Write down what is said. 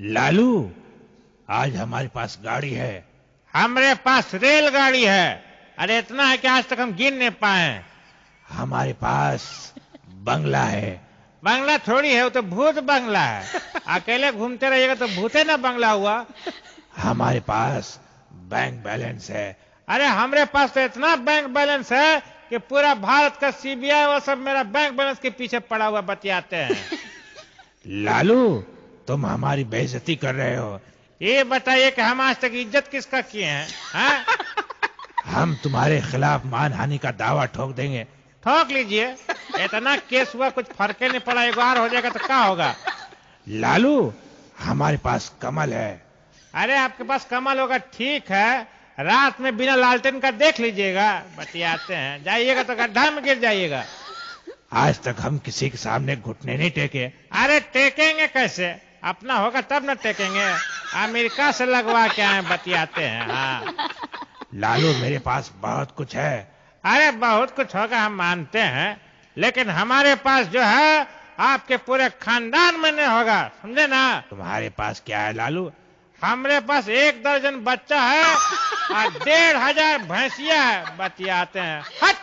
लालू आज हमारे पास गाड़ी है हमारे पास रेलगाड़ी है अरे इतना है कि आज तक हम गिन नहीं पाए हमारे पास बंगला है बंगला थोड़ी है वो तो भूत बंगला है अकेले घूमते रहिएगा तो भूते ना बंगला हुआ हमारे पास बैंक बैलेंस है अरे हमारे पास तो इतना बैंक बैलेंस है कि पूरा भारत का सीबीआई वो सब मेरा बैंक बैलेंस के पीछे पड़ा हुआ बतियाते हैं लालू तुम हमारी बेइज्जती कर रहे हो ये बताइए कि हम आज तक इज्जत किसका किए हैं हाँ? हम तुम्हारे खिलाफ मानहानि का दावा ठोक देंगे ठोक लीजिए इतना केस हुआ कुछ फर्क नहीं पड़ा एक बार हो जाएगा तो क्या होगा लालू हमारे पास कमल है अरे आपके पास कमल होगा ठीक है रात में बिना लालटेन का देख लीजिएगा बतियाते हैं जाइएगा तो गड्ढा में गिर जाइएगा आज तक हम किसी के सामने घुटने नहीं टेके अरे टेकेंगे कैसे अपना होगा तब ना टेकेंगे अमेरिका से लगवा के आए बतियाते हैं हाँ लालू मेरे पास बहुत कुछ है अरे बहुत कुछ होगा हम मानते हैं लेकिन हमारे पास जो है आपके पूरे खानदान में नहीं होगा समझे ना तुम्हारे पास क्या है लालू हमारे पास एक दर्जन बच्चा है और डेढ़ हजार भैंसिया है बतियाते हैं हट